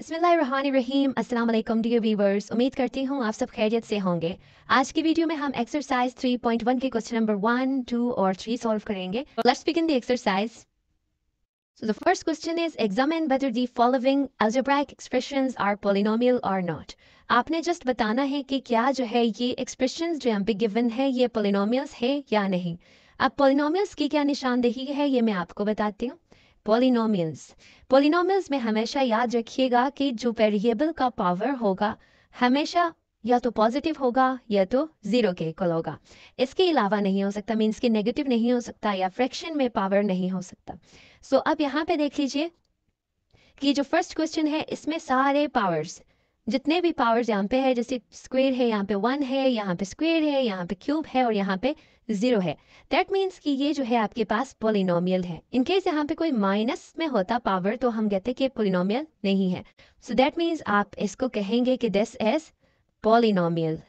अस्सलाम वालेकुम dear viewers उम्मीद करती हूँ आप सब खैरियत से होंगे आज की वीडियो में हम एक्सरसाइज 3.1 के क्वेश्चन नंबर वन टू और थ्री सॉल्व करेंगे let's begin the exercise so the first question is examine whether the following algebraic expressions are polynomial or not आपने जस्ट बताना है कि क्या जो है ये expressions जो यहाँ पे given है ये polynomials है या नहीं अब polynomials की क्या निशानदेही है ये मैं आपको बताती हूँ पॉलिनोमियल्स पॉलिनोमियल्स में हमेशा याद रखिएगा कि जो वेरिएबल का पावर होगा हमेशा या तो पॉजिटिव होगा या तो जीरो के इक्वल होगा इसके अलावा नहीं हो सकता मीन्स कि नेगेटिव नहीं हो सकता या फ्रैक्शन में पावर नहीं हो सकता सो so, अब यहाँ पे देख लीजिए कि जो फर्स्ट क्वेश्चन है इसमें सारे पावर्स जितने भी पावर्स यहाँ पे है जैसे स्क्वेयर है यहाँ पे वन है यहाँ पे स्क्वेयर है यहाँ पे क्यूब है और यहाँ पे जीरो है दैट मीन्स कि ये जो है आपके पास पोलिनोमियल है इनकेस यहाँ पे कोई माइनस में होता पावर तो हम कहते कि पोलिनोमियल नहीं है सो दैट मीन्स आप इसको कहेंगे कि this is polynomial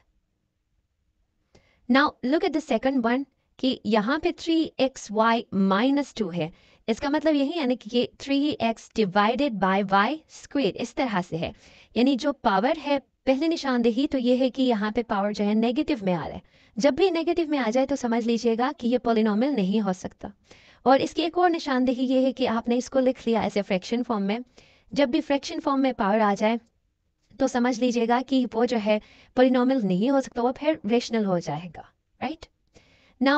now look at the second one कि यहाँ पे three x y minus two है इसका मतलब यही यानी कि ये three x divided by y square इस तरह से है यानी जो पावर है पहली निशानदेही तो ये है कि यहाँ पे पावर जो है नेगेटिव में आ रहा है जब भी नेगेटिव में आ जाए तो समझ लीजिएगा कि ये पोलिनोमल नहीं हो सकता और इसकी एक और निशानदेही ये है कि आपने इसको लिख लिया एज ए फ्रैक्शन फॉर्म में जब भी फ्रैक्शन फॉर्म में पावर आ जाए तो समझ लीजिएगा कि वो जो है पोलिनोमल नहीं हो सकता वो फिर रेशनल हो जाएगा राइट ना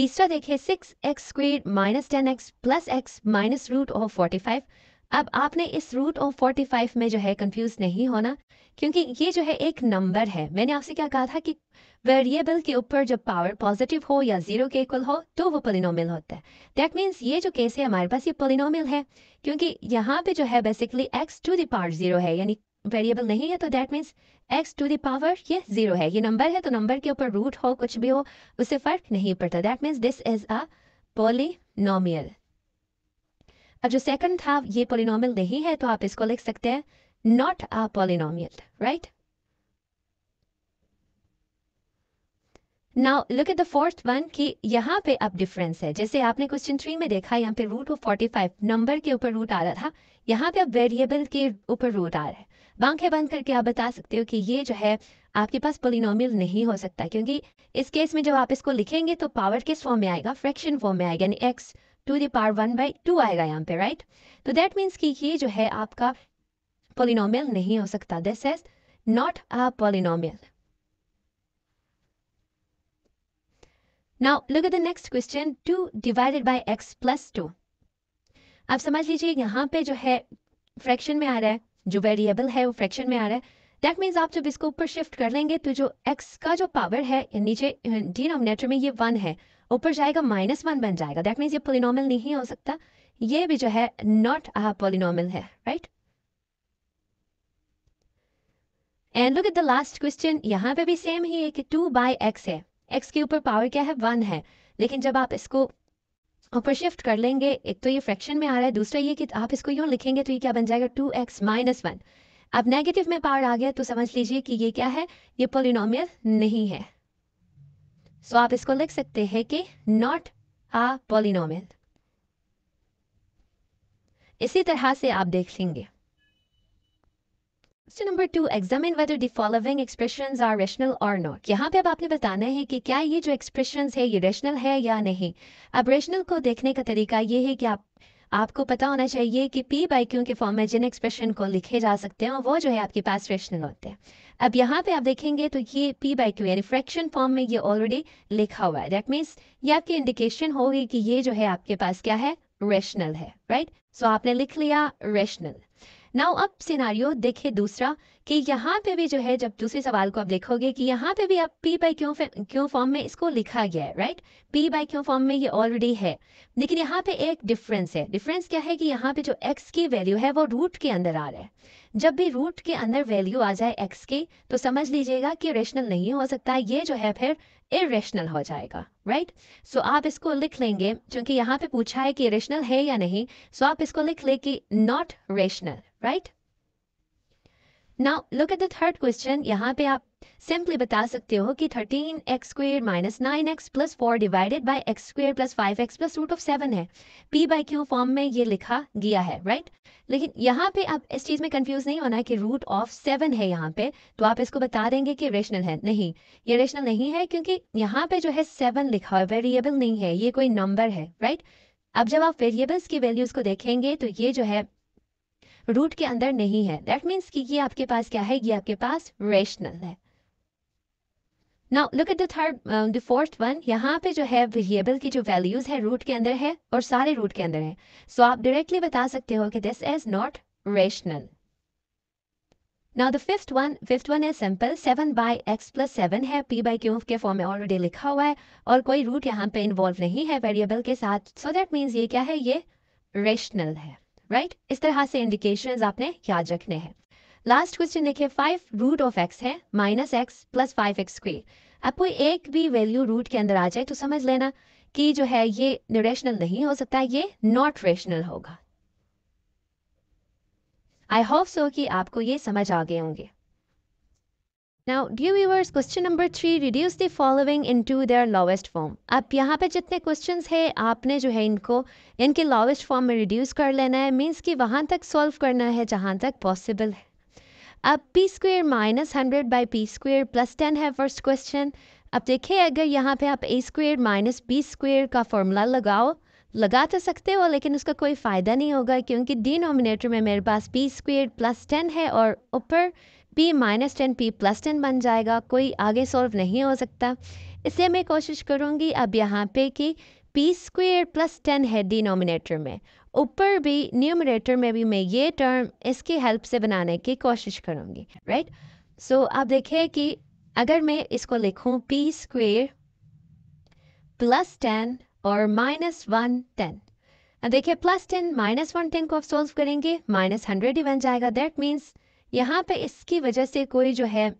तीसरा देखिए six x squared minus ten x plus x minus root of forty five अब आपने इस रूट ऑफ 45 में जो है कंफ्यूज नहीं होना क्योंकि ये जो है एक नंबर है मैंने आपसे क्या कहा था कि वेरिएबल के ऊपर जब पावर पॉजिटिव हो या जीरो के इक्वल हो तो वो पोलिनोमिल होता है दैट मीन्स ये जो केस है हमारे पास ये पोलिनोमिल है क्योंकि यहाँ पे जो है basically x to the power zero है यानी वेरिएबल नहीं है तो that means x to the power ये जीरो है ये नंबर है तो नंबर के ऊपर रूट हो कुछ भी हो उससे फर्क नहीं पड़ता that means this is a polynomial अब जो सेकंड था ये पोलिनोमियल नहीं है तो आप इसको लिख सकते हैं not a polynomial right now look at the fourth one कि यहाँ पे अब डिफरेंस है जैसे आपने क्वेश्चन थ्री में देखा यहाँ पे root of forty five number के ऊपर रूट आ रहा था यहाँ पे अब वेरिएबल के ऊपर रूट आ रहा है बांखें बंद करके आप बता सकते हो कि ये जो है आपके पास पोलिनोमियल नहीं हो सकता क्योंकि इस केस में जब आप इसको लिखेंगे तो पावर किस फॉर्म में आएगा फ्रैक्शन फॉर्म में आएगा यानी x to the one by two आएगा यहाँ पे राइट तो दैट मीन्स कि ये जो है आपका पोलिनोमियल नहीं हो सकता this is not a polynomial now look at the next question two divided by x plus two आप समझ लीजिए यहाँ पे जो है फ्रैक्शन में आ रहा है जो वेरिएबल है वो फ्रैक्शन में आ रहा है दैट मीन्स आप जब इसको ऊपर शिफ्ट कर लेंगे तो जो एक्स का जो पावर है नीचे डिनोमिनेटर में ये वन है ऊपर जाएगा माइनस वन बन जाएगा दैट मीन्स ये पोलिनोमल नहीं हो सकता ये भी जो है नॉट अ पोलिनोमल है right and look at the last question यहाँ पे भी सेम ही है कि टू बाई एक्स है एक्स के ऊपर पावर क्या है वन है लेकिन जब आप इसको ऊपर शिफ्ट कर लेंगे एक तो ये फ्रैक्शन में आ रहा है दूसरा ये कि आप इसको यूँ लिखेंगे तो ये क्या बन जाएगा टू एक्स माइनस वन अब नेगेटिव में पावर आ गया तो समझ लीजिए कि ये क्या है ये पोलिनोमियल नहीं है सो so, आप इसको लिख सकते हैं कि नॉट अ पोलिनोमियल इसी तरह से आप देख लेंगे question number two examine whether the following expressions are rational और नॉट यहाँ पे अब आपने बताना है कि क्या ये जो एक्सप्रेशंस है ये रेशनल है या नहीं अब रेशनल को देखने का तरीका ये है कि आप आपको पता होना चाहिए कि पी बाई क्यू के फॉर्म में जिन एक्सप्रेशन को लिखे जा सकते हैं वो जो है आपके पास रेशनल होते हैं अब यहाँ पे आप देखेंगे तो ये पी बाई क्यू यानी फ्रैक्शन फॉर्म में ये ऑलरेडी लिखा हुआ है दैट मीन्स ये आपकी इंडिकेशन होगी कि ये जो है आपके पास क्या है रेशनल है राइट right? सो so, आपने लिख लिया रेशनल नाउ अब सिनारियो देखे दूसरा कि यहाँ पे भी जो है जब दूसरे सवाल को आप देखोगे कि यहाँ पे भी आप पी बाई क्यों क्यों फॉर्म में इसको लिखा गया है right p by q form में ये ऑलरेडी है लेकिन यहाँ पे एक डिफरेंस है डिफरेंस क्या है कि यहाँ पे जो एक्स की वैल्यू है वो रूट के अंदर आ रहा है जब भी रूट के अंदर वैल्यू आ जाए एक्स के तो समझ लीजिएगा कि रेशनल नहीं हो सकता ये जो है फिर इेशनल हो जाएगा राइट right? सो so, आप इसको लिख लेंगे क्योंकि यहाँ पे पूछा है कि रेशनल है या नहीं सो so, आप इसको लिख ले कि not rational right now look at the third question यहाँ पे आप सिंपली बता सकते हो कि thirteen x square minus nine x plus four divided by x square plus five x plus root of seven है पी बाई क्यू फॉर्म में ये लिखा गया है राइट right? लेकिन यहाँ पे आप इस चीज में कंफ्यूज नहीं होना है कि रूट ऑफ सेवन है यहाँ पे तो आप इसको बता देंगे कि रेशनल है नहीं ये रेशनल नहीं है क्योंकि यहाँ पे जो है सेवन लिखा है वेरिएबल नहीं है ये कोई नंबर है राइट right? अब जब आप वेरिएबल्स की वैल्यूज को देखेंगे तो ये जो है रूट के अंदर नहीं है दैट मीन्स कि ये आपके पास क्या है ये आपके पास रेशनल है now look at the third the fourth one यहाँ पे जो है वेरिएबल की जो वैल्यूज है रूट के अंदर है और सारे रूट के अंदर है सो so, आप डायरेक्टली बता सकते हो कि this is not rational now the fifth one fifth one is simple seven by x plus seven है पी बाई क्यू के फॉर्म में ऑलरेडी लिखा हुआ है और कोई रूट यहाँ पे इन्वॉल्व नहीं है वेरिएबल के साथ सो दैट मीन्स ये क्या है ये रेशनल है राइट इस तरह से इंडिकेशन आपने याद रखने हैं लास्ट क्वेश्चन देखिए फाइव रूट ऑफ एक्स है minus x plus five x square अब कोई एक भी वैल्यू रूट के अंदर आ जाए तो समझ लेना कि जो है ये रेशनल नहीं हो सकता ये नॉट रेशनल होगा आई होप सो कि आपको ये समझ आ गए होंगे now dear viewers question number three reduce the following to their lowest form अब यहाँ पे जितने क्वेश्चन है आपने जो है इनको इनके लोवेस्ट फॉर्म में रिड्यूस कर लेना है मीन्स कि वहाँ तक सॉल्व करना है जहाँ तक पॉसिबल है अब p square minus hundred by p square plus ten है फर्स्ट क्वेश्चन अब देखिए अगर यहाँ पे आप a square minus b square का फॉर्मूला लगाओ लगा तो सकते हो लेकिन उसका कोई फ़ायदा नहीं होगा क्योंकि डिनोमिनेटर में मेरे पास पी स्क्वेयर प्लस टेन है और ऊपर p minus ten p plus ten बन जाएगा कोई आगे सॉल्व नहीं हो सकता इसलिए मैं कोशिश करूँगी अब यहाँ पे कि पी स्क्वेयर प्लस टेन है डिनोमिनेटर में ऊपर भी न्यूमिनेटर में भी मैं ये टर्म इसकी हेल्प से बनाने की कोशिश करूँगी राइट सो आप देखिए कि अगर मैं इसको लिखूँ पी स्क्वेयर प्लस टेन और माइनस वन टेन अब देखिए plus ten minus one ten को आप सोल्व करेंगे माइनस हंड्रेड ही बन जाएगा दैट मीन्स यहाँ पे इसकी वजह से कोई जो है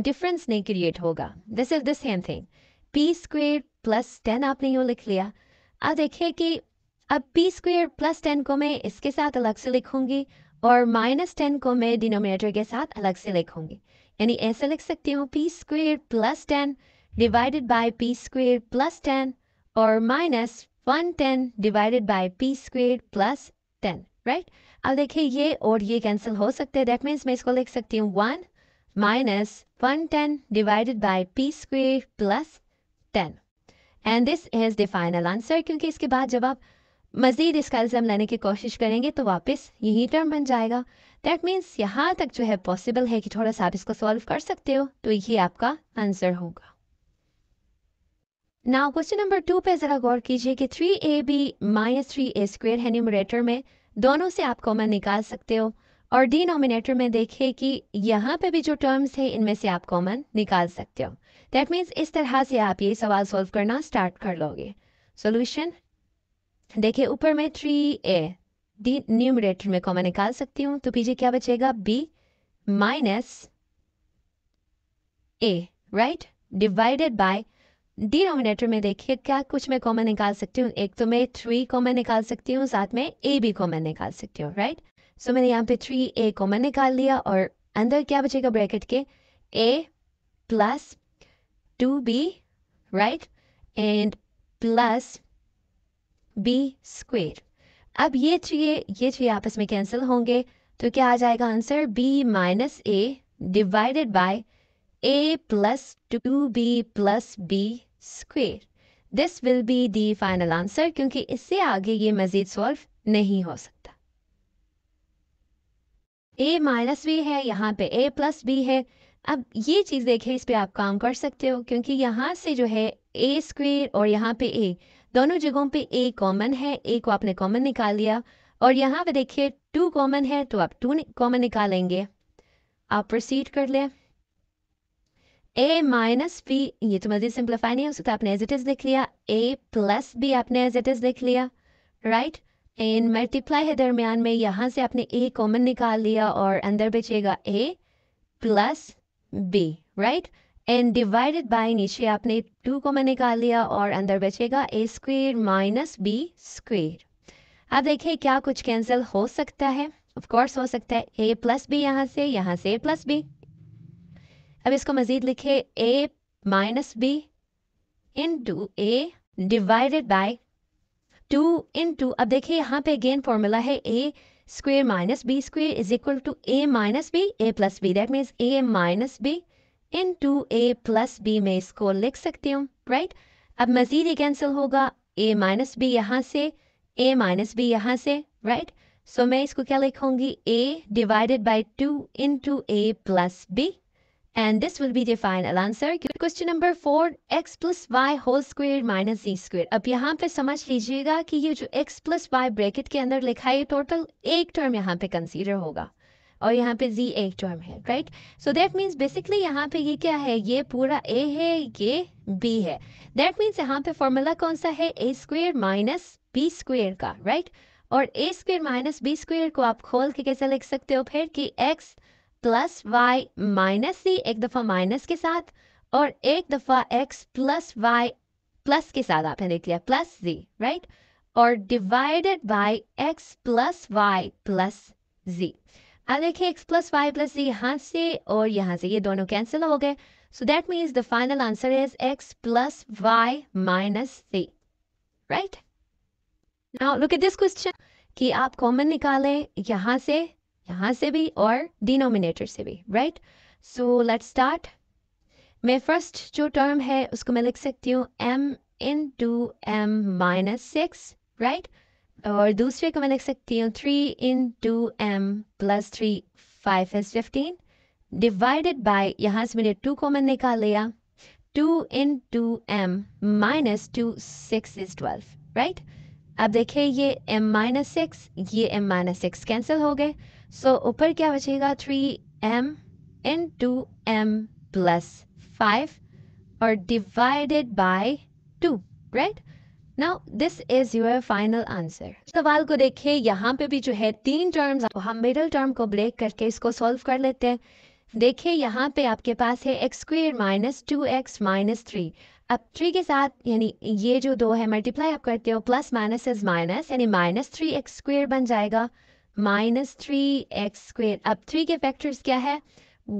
डिफरेंस हाँ, नहीं क्रिएट होगा this is the same thing p square plus ten आपने यूँ लिख लिया अब देखिए कि अब पी स्क्वेयर प्लस टेन को मैं इसके साथ अलग से लिखूंगी और माइनस टेन को मैं डिनोमिनेटर के साथ अलग से लिखूंगी यानी ऐसे लिख सकती हूँ p square plus ten divided by p square plus ten और minus one ten divided by p square plus ten right अब देखिए ये और ये कैंसिल हो सकते हैं दैट मीन्स मैं इसको लिख सकती हूँ one minus one ten divided by p square plus ten and this is the final answer क्योंकि इसके बाद जब आप मज़ीद इसका एल्जाम लेने की कोशिश करेंगे तो वापस यही टर्म बन जाएगा दैट मीन्स यहाँ तक जो है पॉसिबल है कि थोड़ा सा आप इसको सॉल्व कर सकते हो तो ये आपका आंसर होगा नाउ क्वेश्चन नंबर टू पे ज़रा गौर कीजिए कि three a b minus three a square है न्यूमरेटर में दोनों से आप कॉमन निकाल सकते हो और डिनोमिनेटर में देखे कि यहाँ पे भी जो टर्म्स है इनमें से आप कॉमन निकाल सकते हो दैट मीन्स इस तरह से आप ये सवाल सॉल्व करना स्टार्ट कर लोगे सोल्यूशन देखिए ऊपर में थ्री ए डी न्यूमिनेटर में कॉमन निकाल सकती हूँ तो पीछे क्या बचेगा b minus a right divided by denominator में देखिए क्या कुछ मैं कॉमन निकाल सकती हूँ एक तो मैं थ्री कॉमन निकाल सकती हूँ साथ में ए भी कॉमन निकाल सकती हूँ राइट सो मैंने यहाँ पे थ्री ए कॉमन निकाल लिया और अंदर क्या बचेगा ब्रैकेट के a plus two b right and plus b square अब ये चाहिए ये चाहिए आपस में कैंसिल होंगे तो क्या आ जाएगा answer b minus a divided by a plus 2b plus b square this will be the final answer क्योंकि इससे आगे ये मजीद सॉल्व नहीं हो सकता ए माइनस बी है यहाँ पे ए प्लस बी है अब ये चीज़ देखे इस पर आप काम कर सकते हो क्योंकि यहाँ से जो है ए स्क्वेयर और यहाँ पे ए दोनों जगहों पे ए कॉमन है ए को आपने कॉमन निकाल लिया और यहाँ पे देखिए टू कॉमन है तो आप टू कॉमन निकालेंगे आप प्रोसीड कर लें ए माइनस बी ये तो मजीद सिंप्लीफाई नहीं है सकता आपने एज इट इज़ लिख लिया ए प्लस बी आपने एज इट इज़ लिख लिया राइट एंड मल्टीप्लाई है दरमियान में यहाँ से आपने ए कॉमन निकाल लिया और अंदर बचेगा a plus b right and divided by नीचे आपने टू कॉमन निकाल लिया और अंदर बचेगा a square minus b square अब देखिए क्या कुछ कैंसिल हो सकता है ऑफ कोर्स हो सकता है ए प्लस बी यहाँ से यहाँ से ए प्लस बी अब इसको मजीद लिखे a minus b into a divided by two into अब देखिए यहाँ पे अगेन फॉर्मूला है a square minus b square is equal to a minus b a plus b that means a minus b into a plus b में इसको लिख सकती हूँ राइट right? अब मजीद ये कैंसिल होगा ए माइनस बी यहाँ से ए माइनस बी यहाँ से राइट right? सो so, मैं इसको क्या लिखूंगी a divided by two into a plus b And this will be the final answer question number four x plus y whole square minus z square. अब यहाँ पे समझ लीजिएगा कि ये जो x plus y bracket के अंदर लिखा है total एक term यहाँ पे consider होगा और यहाँ पे z एक टर्म है right so that means basically यहाँ पे ये क्या है ये पूरा a है ये b है दैट मीन्स यहाँ पे फॉर्मूला कौन सा है a square minus b square का राइट right? और a square minus b square को आप खोल के कैसे लिख सकते हो फिर कि x plus y minus c एक दफ़ा माइनस के साथ और एक दफ़ा एक्स प्लस वाई प्लस के साथ आपने देख लिया प्लस जी राइट और divided by x plus y plus z अब देखिए x plus y plus z यहाँ से और यहाँ से ये दोनों कैंसिल हो गए so that means the final answer is x plus y minus c right now look at this question कि आप कॉमन निकालें यहाँ से यहाँ से भी और डिनोमिनेटर से भी राइट सो लेट्स स्टार्ट मैं फर्स्ट जो टर्म है उसको मैं लिख सकती हूँ m into m minus six right और दूसरे को मैं लिख सकती हूँ three into m plus three five is fifteen divided by यहाँ से मैंने टू कॉमन निकाल लिया two into m minus two six is twelve right अब देखिए ये m माइनस सिक्स ये m माइनस सिक्स कैंसिल हो गए सो ऊपर क्या बचेगा three m into m plus five और divided by two right now this is your final answer सवाल को देखिए यहाँ पे भी जो है तीन टर्म्स तो हम मिडल टर्म को ब्रेक करके इसको सॉल्व कर लेते हैं देखिए यहाँ पे आपके पास है x square minus two x minus three अब थ्री के साथ यानी ये जो दो है मल्टीप्लाई आप करते हो प्लस माइनस इज माइनस यानी माइनस थ्री एक्स स्क्र बन जाएगा माइनस थ्री एक्स स्क्वेयर अब थ्री के फैक्टर्स क्या है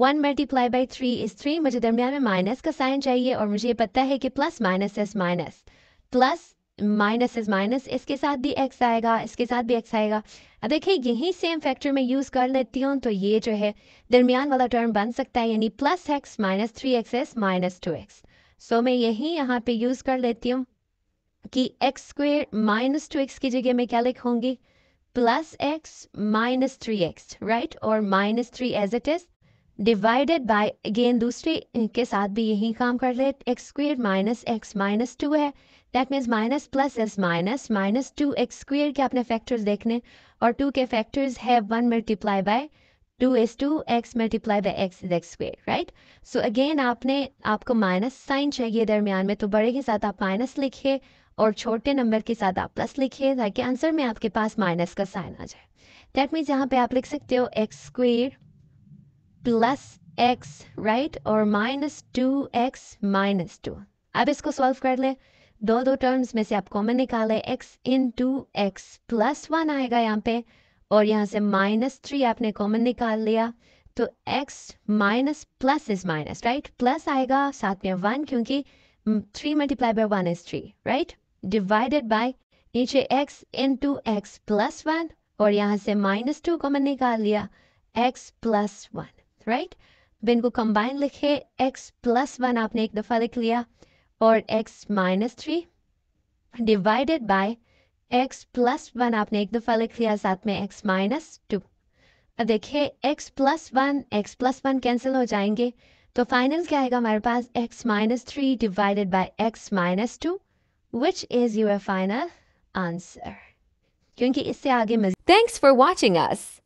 one multiply by three is three मुझे दरमियान में माइनस का साइन चाहिए और मुझे ये पता है कि plus minus is minus plus minus is minus इसके साथ भी एक्स आएगा इसके साथ भी एक्स आएगा अब देखिए यही सेम फैक्टर में यूज़ कर लेती हूँ तो ये जो है दरमियान वाला टर्म बन सकता है यानी plus x minus three x s minus two x so मैं यही यहाँ पे यूज़ कर लेती हूँ कि x square minus two x की जगह मैं क्या लिखूंगी plus x minus 3x right और minus three as it is divided by again दूसरे के साथ भी यही काम कर ले x squared minus x minus two है that means minus plus is minus minus two x के अपने फैक्टर्स देखने और टू के फैक्टर्स है one multiply by two is two x multiply by x is x square right so again आपने आपको minus sign चाहिए दरमियान में तो बड़े के साथ आप माइनस लिखिए और छोटे नंबर के साथ आप प्लस लिखिए ताकि आंसर में आपके पास माइनस का साइन आ जाए दैट मीन्स यहाँ पे आप लिख सकते हो x square plus x right और minus two x minus two अब इसको सॉल्व कर ले दो दो टर्म्स में से आप कॉमन निकाले x into x plus one आएगा यहाँ पे और यहाँ से माइनस थ्री आपने कॉमन निकाल लिया तो x minus plus is minus right plus आएगा साथ में वन क्योंकि three multiply by one is three right divided by नीचे x into x plus one और यहाँ से माइनस टू कॉमन निकाल लिया x प्लस वन राइट बिन को कंबाइन लिखे x प्लस वन आपने एक दफ़ा लिख लिया और x minus three divided by x plus one आपने एक दफ़ा लिख लिया साथ में x माइनस टू देखिए x plus one x plus one cancel हो जाएंगे तो फाइनल क्या आएगा हमारे पास x minus three divided by x minus two Which is your final answer? Thanks for watching us.